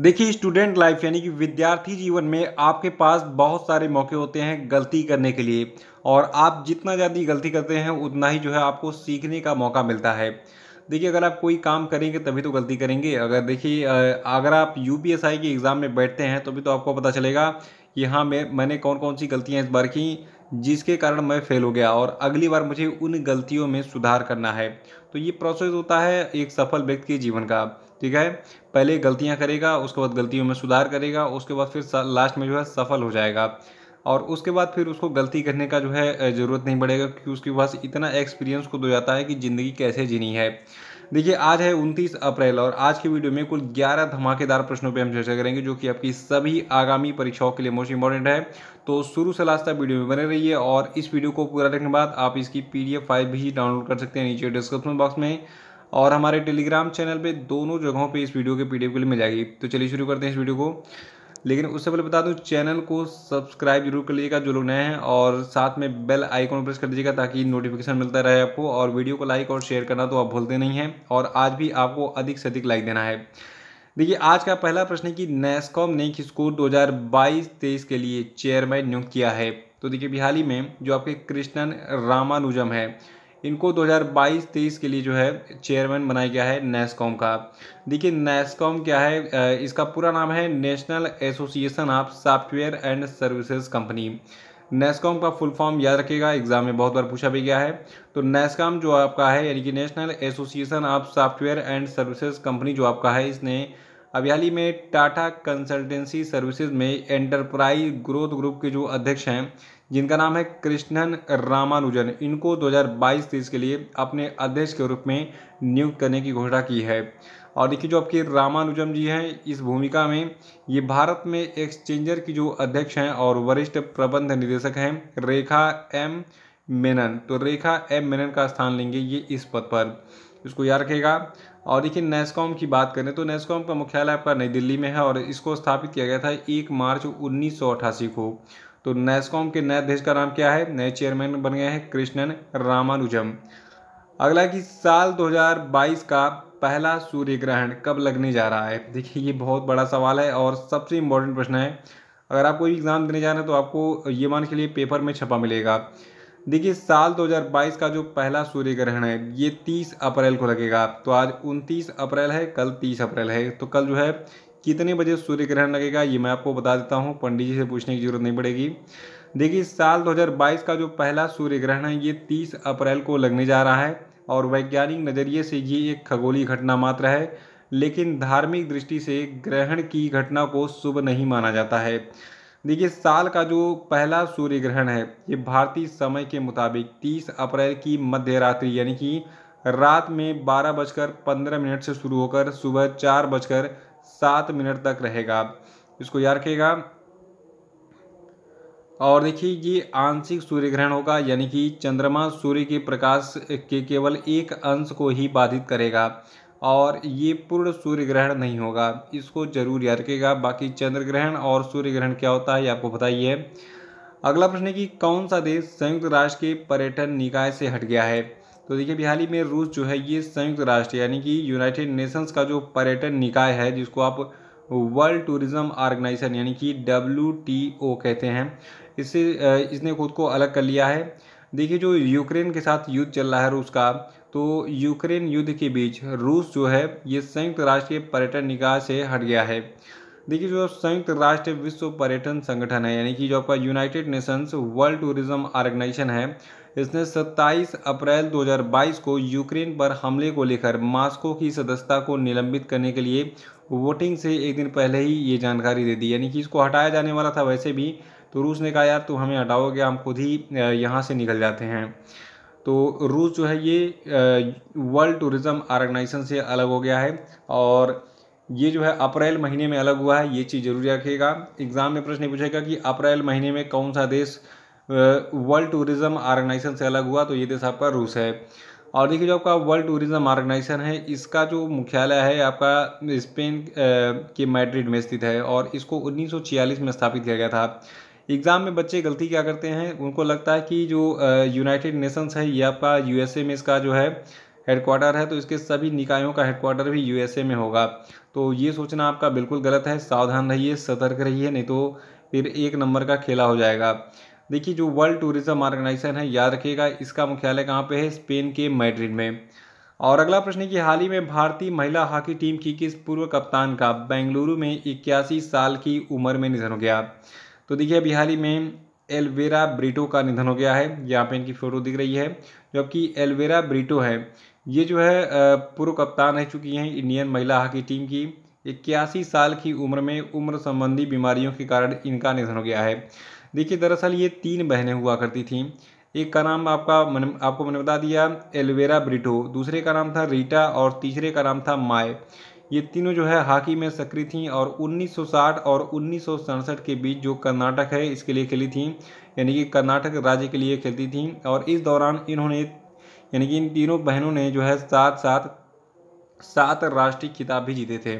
देखिए student life यानी कि विद्यार्थी जीवन में आपके पास बहुत सारे मौके होते हैं गलती करने के लिए और आप जितना ज़्यादा गलती करते हैं उतना ही जो है आपको सीखने का मौका मिलता है देखिए अगर आप कोई काम करेंगे तभी तो गलती करेंगे अगर देखिए अगर आप यू पी एस आई के एग्ज़ाम में बैठते हैं तभी तो, तो आपको पता चलेगा कि हाँ मैं मैंने कौन कौन सी गलतियाँ इस बार की जिसके कारण मैं फेल हो गया और अगली बार मुझे उन गलतियों में सुधार करना है तो ये प्रोसेस होता है एक सफल व्यक्ति के जीवन का ठीक है पहले गलतियाँ करेगा उसके बाद गलतियों में सुधार करेगा उसके बाद फिर लास्ट में जो है सफल हो जाएगा और उसके बाद फिर उसको गलती करने का जो है ज़रूरत नहीं पड़ेगा क्योंकि उसके पास इतना एक्सपीरियंस खुद हो जाता है कि ज़िंदगी कैसे जीनी है देखिए आज है 29 अप्रैल और आज की वीडियो में कुल 11 धमाकेदार प्रश्नों पे हम चर्चा करेंगे जो कि आपकी सभी आगामी परीक्षाओं के लिए मोस्ट इंपॉर्टेंट है तो शुरू से लास्ट तक वीडियो में बने रहिए और इस वीडियो को पूरा देखने के बाद आप इसकी पी फाइल भी डाउनलोड कर सकते हैं नीचे डिस्क्रिप्शन बॉक्स में और हमारे टेलीग्राम चैनल पे दोनों जगहों पे इस वीडियो के पीडीएफ के लिए मिल जाएगी तो चलिए शुरू करते हैं इस वीडियो को लेकिन उससे पहले बता दूँ चैनल को सब्सक्राइब जरूर कर लीजिएगा जो लोग नए हैं और साथ में बेल आइकॉन प्रेस कर दीजिएगा ताकि नोटिफिकेशन मिलता रहे आपको और वीडियो को लाइक और शेयर करना तो आप भूलते नहीं हैं और आज भी आपको अधिक से अधिक लाइक देना है देखिए आज का पहला प्रश्न है कि नेस्कॉम ने किसको 2022-23 के लिए चेयरमैन नियुक्त किया है तो देखिए बिहाली में जो आपके कृष्णन रामानुजम है इनको 2022-23 के लिए जो है चेयरमैन बनाया गया है नेस्कॉम का देखिए नेस्कॉम क्या है इसका पूरा नाम है National association of software and services Company NASSCOM का फुल फॉर्म याद रखेगा एग्जाम में बहुत बार पूछा भी गया है तो नेस्कॉम जो आपका है यानी कि national association of software and services company जो आपका है इसने अभी हाल ही में टाटा कंसल्टेंसी सर्विसेज में एंटरप्राइज ग्रोथ ग्रुप के जो अध्यक्ष हैं जिनका नाम है कृष्णन रामानुजन इनको 2022-23 के लिए अपने अध्यक्ष के रूप में नियुक्त करने की घोषणा की है और देखिए जो आपके रामानुजम जी हैं इस भूमिका में ये भारत में एक्सचेंजर की जो अध्यक्ष हैं और वरिष्ठ प्रबंध निदेशक हैं रेखा एम मेनन तो रेखा एम मेनन का स्थान लेंगे ये इस पद पर इसको याद रखेगा और देखिए नेस्कॉम की बात करें तो नेस्कॉम का मुख्यालय आपका नई दिल्ली में है और इसको स्थापित किया गया था एक मार्च उन्नीस को तो नेस्कॉम के नए अध्यक्ष का नाम क्या है नए चेयरमैन बन गए हैं कृष्णन रामानुजम अगला कि साल 2022 का पहला सूर्य ग्रहण कब लगने जा रहा है देखिए ये बहुत बड़ा सवाल है और सबसे इम्पोर्टेंट प्रश्न है अगर आप कोई एग्ज़ाम देने जा रहे हैं तो आपको ये मान के लिए पेपर में छपा मिलेगा देखिए साल 2022 का जो पहला सूर्य ग्रहण है ये 30 अप्रैल को लगेगा तो आज 29 अप्रैल है कल 30 अप्रैल है तो कल जो है कितने बजे सूर्य ग्रहण लगेगा ये मैं आपको बता देता हूँ पंडित जी से पूछने की जरूरत नहीं पड़ेगी देखिए साल 2022 का जो पहला सूर्य ग्रहण है ये 30 अप्रैल को लगने जा रहा है और वैज्ञानिक नज़रिए से ये एक खगोलीय घटना मात्र है लेकिन धार्मिक दृष्टि से ग्रहण की घटना को शुभ नहीं माना जाता है देखिए साल का जो पहला सूर्य ग्रहण है ये भारतीय समय के मुताबिक 30 अप्रैल की मध्य रात्रि यानी कि रात में बारह बजकर पंद्रह मिनट से शुरू होकर सुबह चार बजकर सात मिनट तक रहेगा इसको याद रखिएगा और देखिए ये आंशिक सूर्य ग्रहण होगा यानी कि चंद्रमा सूर्य के प्रकाश के केवल एक अंश को ही बाधित करेगा और ये पूर्ण सूर्य ग्रहण नहीं होगा इसको जरूर याद रखेगा बाकी चंद्र ग्रहण और सूर्य ग्रहण क्या होता है ये आपको बताइए अगला प्रश्न है कि कौन सा देश संयुक्त राष्ट्र के पर्यटन निकाय से हट गया है तो देखिए अभी हाल ही में रूस जो है ये संयुक्त राष्ट्र यानी कि यूनाइटेड नेशंस का जो पर्यटन निकाय है जिसको आप वर्ल्ड टूरिज्म ऑर्गेनाइजेशन यानी कि डब्ल्यू कहते हैं इससे इसने खुद को अलग कर लिया है देखिए जो यूक्रेन के साथ युद्ध चल रहा है रूस का तो यूक्रेन युद्ध के बीच रूस जो है ये संयुक्त राष्ट्र के पर्यटन निकाय से हट गया है देखिए जो संयुक्त राष्ट्र विश्व पर्यटन संगठन है यानी कि जो आपका United Nations World Tourism Organization है इसने 27 अप्रैल 2022 को यूक्रेन पर हमले को लेकर मास्को की सदस्यता को निलंबित करने के लिए वोटिंग से एक दिन पहले ही ये जानकारी दे दी यानी कि इसको हटाया जाने वाला था वैसे भी तो रूस ने कहा यार तुम हमें हटाओगे हम खुद ही यहाँ से निकल जाते हैं तो रूस जो है ये वर्ल्ड टूरिज़्म ऑर्गेनाइजेशन से अलग हो गया है और ये जो है अप्रैल महीने में अलग हुआ है ये चीज़ जरूर रखिएगा एग्ज़ाम में प्रश्न पूछेगा कि अप्रैल महीने में कौन सा देश वर्ल्ड टूरिज़्म ऑर्गेनाइजेशन से अलग हुआ तो ये देश आपका रूस है और देखिए जो आपका वर्ल्ड टूरिज़्म ऑर्गेनाइजेशन है इसका जो मुख्यालय है आपका स्पेन के मैड्रिड में स्थित है और इसको 1946 में स्थापित किया गया था एग्ज़ाम में बच्चे गलती क्या करते हैं उनको लगता है कि जो यूनाइटेड नेशंस है ये आपका यूएसए में इसका जो है हेडक्वार्टर है तो इसके सभी निकायों का हेडक्वार्टर भी यूएसए में होगा तो ये सोचना आपका बिल्कुल गलत है सावधान रहिए सतर्क रहिए नहीं तो फिर एक नंबर का खेला हो जाएगा देखिए जो वर्ल्ड टूरिज्म ऑर्गेनाइजेशन है याद रखिएगा इसका मुख्यालय कहाँ पे है स्पेन के मैड्रिड में और अगला प्रश्न है कि हाल ही में भारतीय महिला हॉकी टीम की किस पूर्व कप्तान का बेंगलुरु में इक्यासी साल की उम्र में निधन हो गया तो देखिए अभी हाल ही में एलवेरा ब्रिटो का निधन हो गया है यहाँ पे इनकी फ़ोटो दिख रही है जबकि एलवेरा ब्रिटो है ये जो है पूर्व कप्तान रह है चुकी हैं इंडियन महिला हॉकी टीम की इक्यासी साल की उम्र में उम्र संबंधी बीमारियों के कारण इनका निधन हो गया है देखिए दरअसल ये तीन बहनें हुआ करती थीं एक का नाम आपका मन आपको मैंने बता दिया एलवेरा ब्रिटो दूसरे का नाम था रीटा और तीसरे का नाम था माए ये तीनों जो है हॉकी में सक्रिय थीं और 1960 और उन्नीस के बीच जो कर्नाटक है इसके लिए खेली थीं यानी कि कर्नाटक राज्य के लिए खेलती थीं और इस दौरान इन्होंने यानी कि इन तीनों बहनों ने जो है साथ साथ सात राष्ट्रीय खिताब भी जीते थे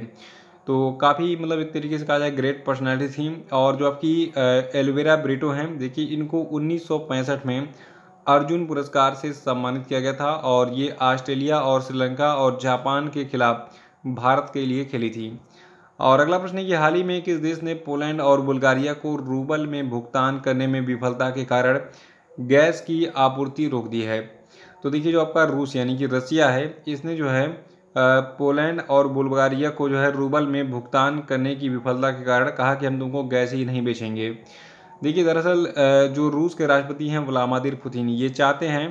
तो काफ़ी मतलब एक तरीके से कहा जाए ग्रेट पर्सनैलिटी थी और जो आपकी एलोवेरा ब्रिटो हैं देखिए इनको उन्नीस में अर्जुन पुरस्कार से सम्मानित किया गया था और ये ऑस्ट्रेलिया और श्रीलंका और जापान के खिलाफ भारत के लिए खेली थी और अगला प्रश्न है कि हाल ही में किस देश ने पोलैंड और बुल्गारिया को रूबल में भुगतान करने में विफलता के कारण गैस की आपूर्ति रोक दी है तो देखिए जो आपका रूस यानी कि रसिया है इसने जो है पोलैंड और बुल्गारिया को जो है रूबल में भुगतान करने की विफलता के कारण कहा कि हम तुमको गैस ही नहीं बेचेंगे देखिए दरअसल जो रूस के राष्ट्रपति हैं व्लामादिर पुतिन ये चाहते हैं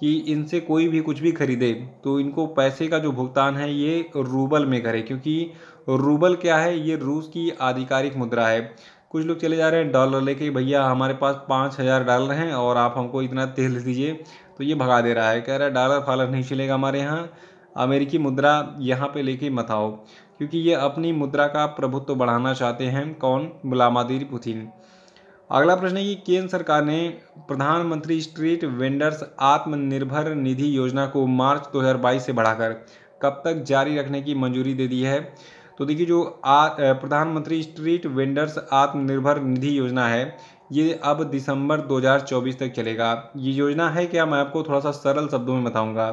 कि इनसे कोई भी कुछ भी खरीदे तो इनको पैसे का जो भुगतान है ये रूबल में करे क्योंकि रूबल क्या है ये रूस की आधिकारिक मुद्रा है कुछ लोग चले जा रहे हैं डॉलर लेके भैया हमारे पास पाँच हज़ार डॉलर हैं और आप हमको इतना तेल दीजिए तो ये भगा दे रहा है कह रहा है डॉलर फालर नहीं चलेगा हमारे यहाँ अमेरिकी मुद्रा यहाँ पे लेके मत आओ क्योंकि ये अपनी मुद्रा का प्रभुत्व बढ़ाना चाहते हैं कौन गुलामादिर पुतिन अगला प्रश्न है कि केंद्र सरकार ने प्रधानमंत्री स्ट्रीट वेंडर्स आत्मनिर्भर निधि योजना को मार्च 2022 से बढ़ाकर कब तक जारी रखने की मंजूरी दे दी है तो देखिए जो प्रधानमंत्री स्ट्रीट वेंडर्स आत्मनिर्भर निधि योजना है ये अब दिसंबर 2024 तक चलेगा ये योजना है क्या मैं आपको थोड़ा सा सरल शब्दों में बताऊंगा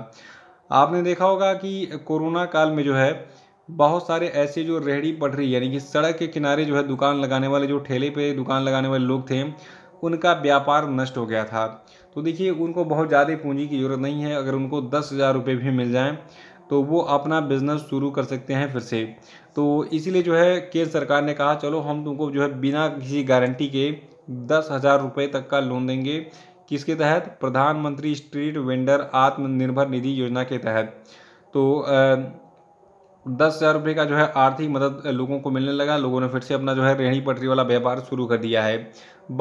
आपने देखा होगा कि कोरोना काल में जो है बहुत सारे ऐसे जो रेहड़ी पटरी यानी कि सड़क के किनारे जो है दुकान लगाने वाले जो ठेले पे दुकान लगाने वाले लोग थे उनका व्यापार नष्ट हो गया था तो देखिए उनको बहुत ज़्यादा पूंजी की ज़रूरत नहीं है अगर उनको दस हज़ार रुपये भी मिल जाएँ तो वो अपना बिज़नेस शुरू कर सकते हैं फिर से तो इसीलिए जो है केंद्र सरकार ने कहा चलो हम तुमको जो है बिना किसी गारंटी के दस हज़ार रुपये तक का लोन देंगे किसके तहत प्रधानमंत्री स्ट्रीट वेंडर आत्मनिर्भर निधि योजना के तहत तो दस हज़ार रुपये का जो है आर्थिक मदद लोगों को मिलने लगा लोगों ने फिर से अपना जो है रेहड़ी पटरी वाला व्यापार शुरू कर दिया है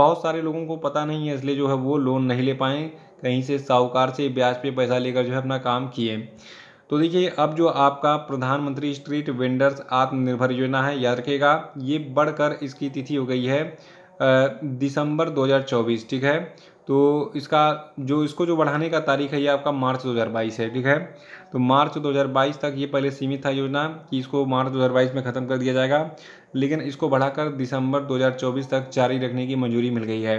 बहुत सारे लोगों को पता नहीं है इसलिए जो है वो लोन नहीं ले पाए कहीं से साहूकार से ब्याज पे पैसा लेकर जो है अपना काम किए तो देखिए अब जो आपका प्रधानमंत्री स्ट्रीट वेंडर्स आत्मनिर्भर योजना है याद रखेगा ये बढ़कर इसकी तिथि हो गई है दिसंबर 2024 ठीक है तो इसका जो इसको जो बढ़ाने का तारीख है ये आपका मार्च 2022 है ठीक है तो मार्च 2022 तक ये पहले सीमित था योजना कि इसको मार्च 2022 में ख़त्म कर दिया जाएगा लेकिन इसको बढ़ाकर दिसंबर 2024 तक जारी रखने की मंजूरी मिल गई है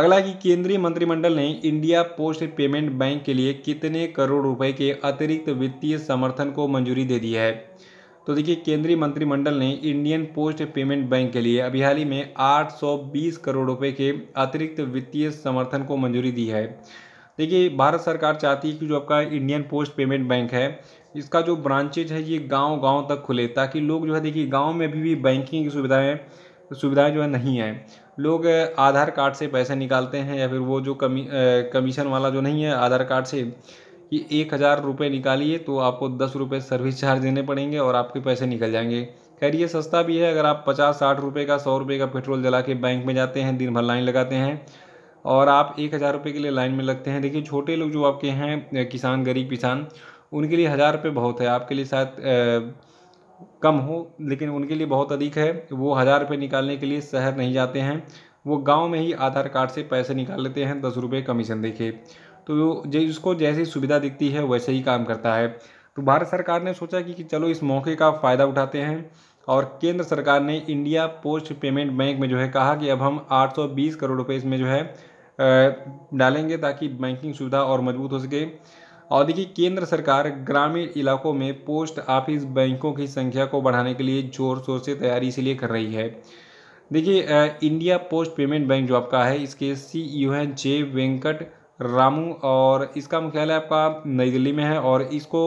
अगला कि केंद्रीय मंत्रिमंडल ने इंडिया पोस्ट पेमेंट बैंक के लिए कितने करोड़ रुपए के अतिरिक्त वित्तीय समर्थन को मंजूरी दे दी है तो देखिए केंद्रीय मंत्रिमंडल ने इंडियन पोस्ट पेमेंट बैंक के लिए अभी हाल ही में 820 करोड़ रुपए के अतिरिक्त वित्तीय समर्थन को मंजूरी दी है देखिए भारत सरकार चाहती है कि जो आपका इंडियन पोस्ट पेमेंट बैंक है इसका जो ब्रांचेज है ये गांव गांव तक खुले ताकि लोग जो है देखिए गांव में अभी भी बैंकिंग की सुविधाएँ सुविधाएँ जो है नहीं हैं लोग आधार कार्ड से पैसे निकालते हैं या फिर वो जो कमी कमीशन वाला जो नहीं है आधार कार्ड से कि एक हज़ार रुपये निकालिए तो आपको दस रुपये सर्विस चार्ज देने पड़ेंगे और आपके पैसे निकल जाएंगे खैर ये सस्ता भी है अगर आप पचास साठ रुपये का सौ रुपये का पेट्रोल जला के बैंक में जाते हैं दिन भर लाइन लगाते हैं और आप एक हज़ार रुपये के लिए लाइन में लगते हैं देखिए छोटे लोग जो आपके हैं किसान गरीब किसान उनके लिए हज़ार रुपये बहुत है आपके लिए शायद कम हो लेकिन उनके लिए बहुत अधिक है वो हज़ार रुपये निकालने के लिए शहर नहीं जाते हैं वो गांव में ही आधार कार्ड से पैसे निकाल लेते हैं दस रुपये कमीशन देखिए तो जिसको जैसी सुविधा दिखती है वैसे ही काम करता है तो भारत सरकार ने सोचा कि, कि चलो इस मौके का फ़ायदा उठाते हैं और केंद्र सरकार ने इंडिया पोस्ट पेमेंट बैंक में जो है कहा कि अब हम 820 करोड़ रुपए इसमें जो है डालेंगे ताकि बैंकिंग सुविधा और मजबूत हो सके और देखिए केंद्र सरकार ग्रामीण इलाकों में पोस्ट ऑफिस बैंकों की संख्या को बढ़ाने के लिए जोर शोर से तैयारी इसीलिए कर रही है देखिए इंडिया पोस्ट पेमेंट बैंक जो आपका है इसके सीईओ हैं जे वेंकट रामू और इसका मुख्यालय आपका नई दिल्ली में है और इसको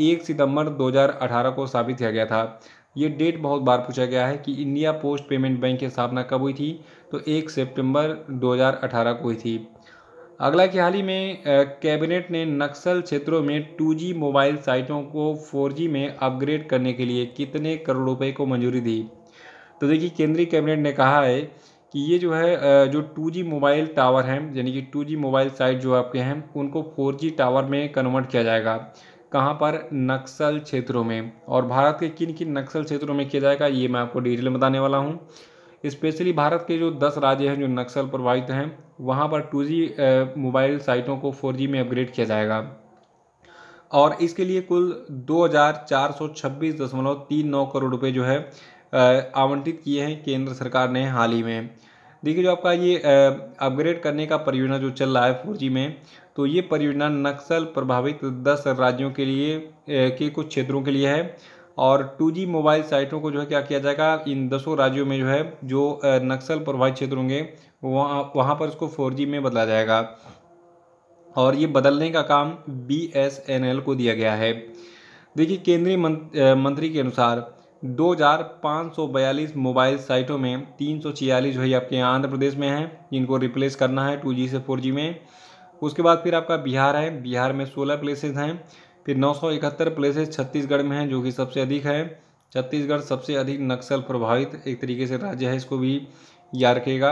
एक सितंबर 2018 को स्थापित किया गया था ये डेट बहुत बार पूछा गया है कि इंडिया पोस्ट पेमेंट बैंक की स्थापना कब हुई थी तो एक सितंबर 2018 को हुई थी अगला कि हाल ही में कैबिनेट ने नक्सल क्षेत्रों में 2G मोबाइल साइटों को 4G में अपग्रेड करने के लिए कितने करोड़ रुपए को मंजूरी दी तो देखिए केंद्रीय कैबिनेट ने कहा है कि ये जो है जो 2G मोबाइल टावर हैं यानी कि 2G मोबाइल साइट जो आपके हैं उनको 4G टावर में कन्वर्ट किया जाएगा कहाँ पर नक्सल क्षेत्रों में और भारत के किन किन नक्सल क्षेत्रों में किया जाएगा ये मैं आपको डिटेल में बताने वाला हूँ स्पेशली भारत के जो दस राज्य हैं जो नक्सल प्रभावित हैं वहाँ पर टू मोबाइल साइटों को फोर में अपग्रेड किया जाएगा और इसके लिए कुल दो करोड़ रुपये जो है आवंटित किए हैं केंद्र सरकार ने हाल ही में देखिए जो आपका ये अपग्रेड करने का परियोजना जो चल रहा है फोर में तो ये परियोजना नक्सल प्रभावित दस राज्यों के लिए के कुछ क्षेत्रों के लिए है और 2G मोबाइल साइटों को जो है क्या किया जाएगा इन दसों राज्यों में जो है जो नक्सल प्रभावित क्षेत्र होंगे वहाँ वहाँ पर इसको 4G में बदला जाएगा और ये बदलने का काम बी को दिया गया है देखिए केंद्रीय मंत्री के अनुसार 2542 मोबाइल साइटों में तीन जो है आपके आंध्र प्रदेश में हैं जिनको रिप्लेस करना है टू से फोर में उसके बाद फिर आपका बिहार है बिहार में सोलह प्लेसेस हैं फिर 971 प्लेसेस छत्तीसगढ़ में हैं जो कि सबसे अधिक है छत्तीसगढ़ सबसे अधिक नक्सल प्रभावित एक तरीके से राज्य है इसको भी याद रखेगा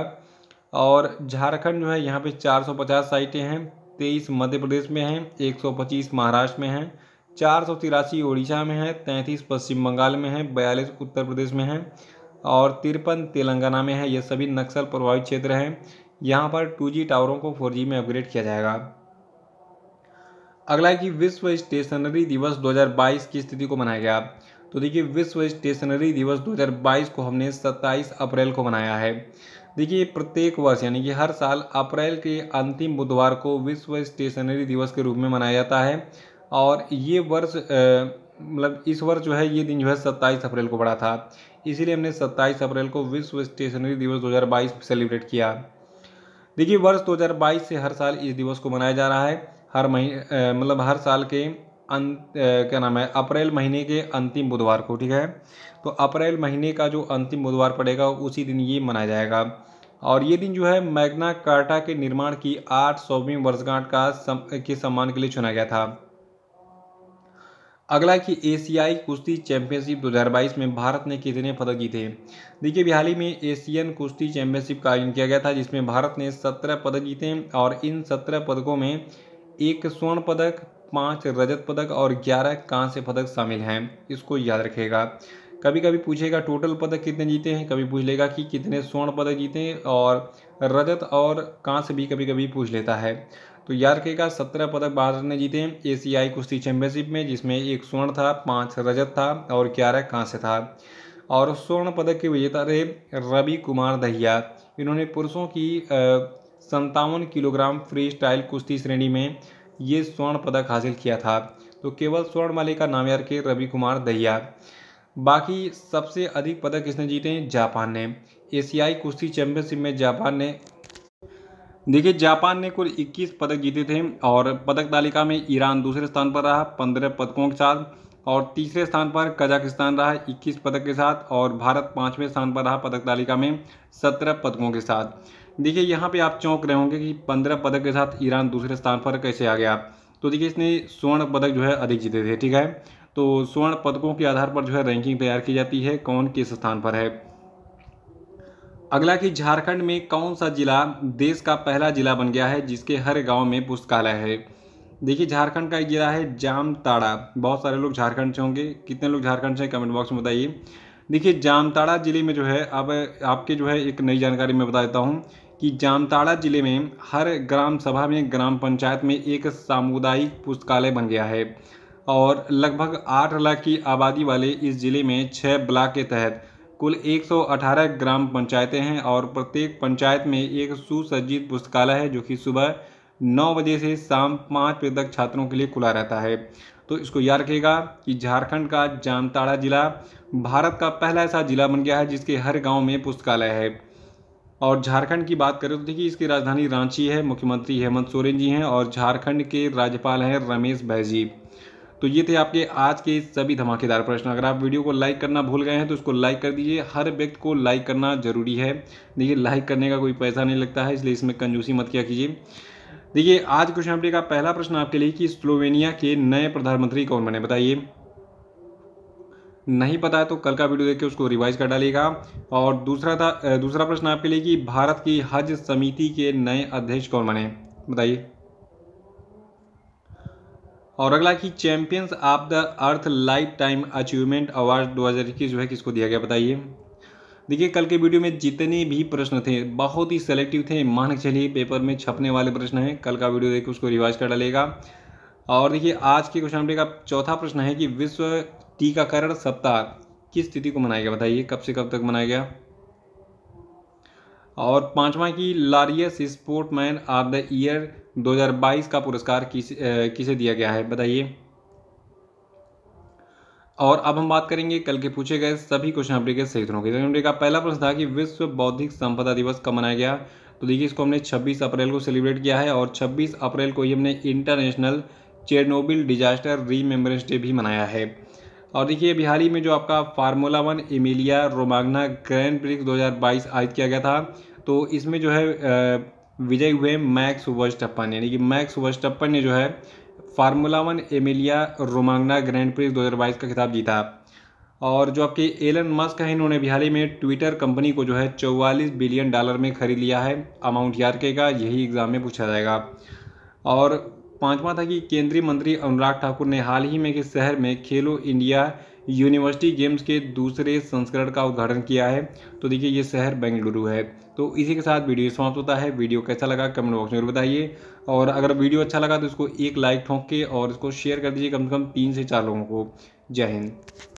और झारखंड जो है यहाँ पर चार साइटें हैं तेईस मध्य प्रदेश में हैं एक महाराष्ट्र में हैं चार सौ तिरासी उड़ीसा में है तैंतीस पश्चिम बंगाल में है बयालीस उत्तर प्रदेश में है और तिरपन तेलंगाना में है ये सभी नक्सल प्रभावित क्षेत्र हैं यहाँ पर टू टावरों को फोर में अपग्रेड किया जाएगा अगला है कि विश्व स्टेशनरी दिवस 2022 की स्थिति को मनाया गया तो देखिए विश्व स्टेशनरी दिवस 2022 को हमने 27 अप्रैल को मनाया है देखिए प्रत्येक वर्ष यानी कि हर साल अप्रैल के अंतिम बुधवार को विश्व स्टेशनरी दिवस के रूप में मनाया जाता है और ये वर्ष मतलब इस वर्ष जो है ये दिन जो है सत्ताईस अप्रैल को पड़ा था इसीलिए हमने सत्ताईस अप्रैल को विश्व स्टेशनरी दिवस 2022 सेलिब्रेट किया देखिए वर्ष 2022 से हर साल इस दिवस को मनाया जा रहा है हर महीने मतलब हर साल के अंत क्या नाम है अप्रैल महीने के अंतिम बुधवार को ठीक है तो अप्रैल महीने का जो अंतिम बुधवार पड़ेगा उसी दिन ये मनाया जाएगा और ये दिन जो है मैग्ना कार्टा के निर्माण की आठ सौवीं वर्षगांठ का सम, के सम्मान के लिए चुना गया था अगला कि एशियाई कुश्ती चैंपियनशिप 2022 में भारत ने कितने पदक जीते देखिए बिहार ही में एशियन कुश्ती चैंपियनशिप का आयोजन किया गया था जिसमें भारत ने 17 पदक जीते और इन 17 पदकों में एक स्वर्ण पदक पाँच रजत पदक और ग्यारह कांस्य पदक शामिल हैं इसको याद रखेगा कभी कभी पूछेगा टोटल पदक कितने जीते हैं कभी पूछ लेगा कि कितने स्वर्ण पदक जीते हैं और रजत और कांस्य भी कभी कभी पूछ लेता है तो के का सत्रह पदक भारत ने जीते एशियाई कुश्ती चैंपियनशिप में जिसमें एक स्वर्ण था पाँच रजत था और ग्यारह कांस्य था और स्वर्ण पदक के विजेता रहे रवि कुमार दहिया इन्होंने पुरुषों की संतावन किलोग्राम फ्री स्टाइल कुश्ती श्रेणी में ये स्वर्ण पदक हासिल किया था तो केवल स्वर्ण वाले का नाम यार के रवि कुमार दहिया बाकी सबसे अधिक पदक किसने जीते जापान ने एशियाई कुश्ती चैंपियनशिप में जापान ने देखिए जापान ने कुल 21 पदक जीते थे और पदक तालिका में ईरान दूसरे स्थान पर रहा 15 पदकों के साथ और तीसरे स्थान पर कजाकिस्तान रहा 21 पदक के साथ और भारत पाँचवें स्थान पर रहा पदक तालिका में 17 पदकों के साथ देखिए यहाँ पे आप चौंक रहे होंगे कि 15 पदक के साथ ईरान दूसरे स्थान पर कैसे आ गया तो देखिए इसने स्वर्ण पदक जो है अधिक जीते थे ठीक है तो स्वर्ण पदकों के आधार पर जो है रैंकिंग तैयार की जाती है कौन किस स्थान पर है अगला कि झारखंड में कौन सा जिला देश का पहला जिला बन गया है जिसके हर गांव में पुस्तकालय है देखिए झारखंड का एक जिला है जामताड़ा बहुत सारे लोग झारखंड से होंगे कितने लोग झारखंड से कमेंट बॉक्स में बताइए देखिए जामताड़ा ज़िले में जो है अब आपके जो है एक नई जानकारी मैं बता देता हूँ कि जामताड़ा ज़िले में हर ग्राम सभा में ग्राम पंचायत में एक सामुदायिक पुस्तकालय बन गया है और लगभग आठ लाख की आबादी वाले इस ज़िले में छः ब्लॉक के तहत कुल 118 ग्राम पंचायतें हैं और प्रत्येक पंचायत में एक सुसज्जित पुस्तकालय है जो कि सुबह नौ बजे से शाम पाँच बजे तक छात्रों के लिए खुला रहता है तो इसको याद रखिएगा कि झारखंड का जामताड़ा जिला भारत का पहला ऐसा जिला बन गया है जिसके हर गांव में पुस्तकालय है और झारखंड की बात करें तो देखिए इसकी राजधानी रांची है मुख्यमंत्री हेमंत सोरेन जी हैं और झारखंड के राज्यपाल हैं रमेश भैजी तो ये थे आपके आज के सभी धमाकेदार प्रश्न अगर आप वीडियो को लाइक करना भूल गए हैं तो उसको लाइक कर दीजिए हर व्यक्ति को लाइक करना जरूरी है देखिए लाइक करने का कोई पैसा नहीं लगता है इसलिए इसमें कंजूसी मत किया कीजिए देखिए आज क्वेश्चन अपने का पहला प्रश्न आपके लिए कि स्लोवेनिया के नए प्रधानमंत्री कौन बने बताइए नहीं पता है तो कल का वीडियो देख के उसको रिवाइज कर डालिएगा और दूसरा था दूसरा प्रश्न आपके लिए कि भारत की हज समिति के नए अध्यक्ष कौन बने बताइए और अगला कि champions of the earth life time achievement award दो जो है किसको दिया गया बताइए देखिए कल के वीडियो में जितने भी प्रश्न थे बहुत ही सेलेक्टिव थे मान चलिए पेपर में छपने वाले प्रश्न हैं कल का वीडियो देखिए उसको रिवाइज कर डालेगा और देखिए आज के क्वेश्चन नंबर का चौथा प्रश्न है कि विश्व टीकाकरण सप्ताह किस तिथि को मनाया गया बताइए कब से कब तक मनाया गया और पांचवा की Laureus sportsman of the year 2022 का पुरस्कार किस किसे दिया गया है बताइए और अब हम बात करेंगे कल के पूछे गए सभी क्वेश्चन अपडेट के सही उत्तरों के का पहला प्रश्न था कि विश्व बौद्धिक संपदा दिवस कब मनाया गया तो देखिए इसको हमने 26 अप्रैल को सेलिब्रेट किया है और 26 अप्रैल को ही हमने international Chernobyl disaster remembrance day भी मनाया है और देखिए बिहारी में जो आपका formula one Emilia Romagna grand prix 2022 आयोजित किया गया था तो इसमें जो है विजय हुए मैक्स वर्स्टप्पन यानी कि मैक्स वर्स्टप्पन ने जो है formula one Emilia Romagna grand prix दो का खिताब जीता और जो आपके एलन मस्क हैं इन्होंने बिहार में ट्विटर कंपनी को जो है चौवालीस बिलियन डॉलर में खरीद लिया है अमाउंट यार के का यही एग्ज़ाम में पूछा जाएगा और पांचवा था कि केंद्रीय मंत्री अनुराग ठाकुर ने हाल ही में के शहर में खेलो इंडिया यूनिवर्सिटी गेम्स के दूसरे संस्करण का उद्घाटन किया है तो देखिए ये शहर बेंगलुरु है तो इसी के साथ वीडियो समाप्त होता है वीडियो कैसा लगा कमेंट बॉक्स में जरूर बताइए और अगर वीडियो अच्छा लगा तो इसको एक लाइक ठोंक के और इसको शेयर कर दीजिए कम से कम तीन से चार लोगों को जय हिंद